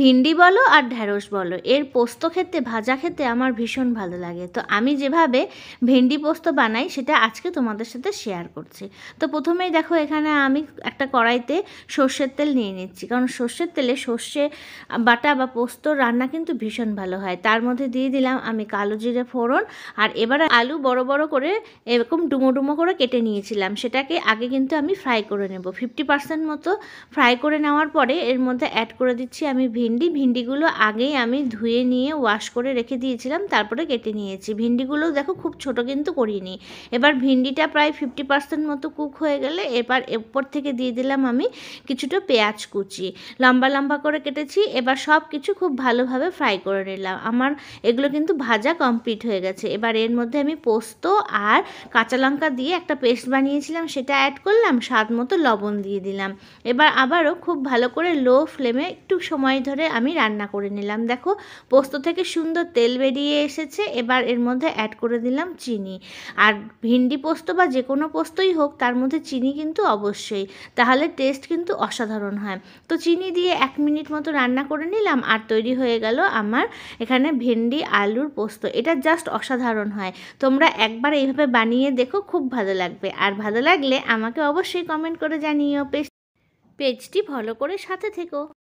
ভিন্ডি বলো আর ঢ্যাঁড়স বলো এর পোস্ত খেতে ভাজা খেতে আমার ভীষণ ভালো লাগে তো আমি যেভাবে ভেন্ডি পোস্ত বানাই সেটা আজকে তোমাদের সাথে শেয়ার করছি তো প্রথমেই দেখো এখানে আমি একটা কড়াইতে সর্ষের তেল নিয়ে নিচ্ছি কারণ সর্ষের তেলে সর্ষে বাটা বা পোস্ত রান্না কিন্তু ভীষণ ভালো হয় তার মধ্যে দিয়ে দিলাম আমি কালো জিরে ফোড়ন আর এবার আলু বড় বড় করে এরকম ডুমো ডুমো করে কেটে নিয়েছিলাম সেটাকে আগে কিন্তু আমি ফ্রাই করে নেব ফিফটি পার্সেন্ট মতো ফ্রাই করে নেওয়ার পরে এর মধ্যে অ্যাড করে দিচ্ছি আমি ভিন্ডি ভিন্ডিগুলো আগেই আমি ধুয়ে নিয়ে ওয়াশ করে রেখে দিয়েছিলাম তারপরে কেটে নিয়েছি ভিন্ডিগুলো দেখো খুব ছোট কিন্তু করিনি এবার ভিন্ডিটা প্রায় ফিফটি পার্সেন্ট মতো কুক হয়ে গেলে এবার এরপর থেকে দিয়ে দিলাম আমি কিছুটা পেঁয়াজ কুচি লম্বা লম্বা করে কেটেছি এবার সব কিছু খুব ভালোভাবে ফ্রাই করে নিলাম আমার এগুলো কিন্তু ভাজা কমপ্লিট হয়ে গেছে এবার এর মধ্যে আমি পোস্ত আর কাঁচা লঙ্কা দিয়ে একটা পেস্ট বানিয়েছিলাম সেটা অ্যাড করলাম স্বাদ মতো লবণ দিয়ে দিলাম এবার আবারও খুব ভালো করে লো ফ্লেমে একটু সময় ধরে আমি রান্না করে নিলাম দেখো পোস্ত থেকে সুন্দর তেল বেরিয়ে এসেছে এবার এর মধ্যে অ্যাড করে দিলাম চিনি আর ভিন্ডি পোস্ত বা যে কোনো পোস্তই হোক তার মধ্যে চিনি কিন্তু অবশ্যই তাহলে টেস্ট কিন্তু অসাধারণ হয় তো চিনি দিয়ে এক মিনিট মতো রান্না করে নিলাম আর তৈরি হয়ে গেল আমার এখানে ভেন্ডি আলুর পোস্ত এটা জাস্ট অসাধারণ হয় তোমরা একবার এইভাবে বানিয়ে দেখো খুব ভালো লাগবে আর ভালো লাগলে আমাকে অবশ্যই কমেন্ট করে জানিও পেজ পেজটি ফলো করে সাথে থেকো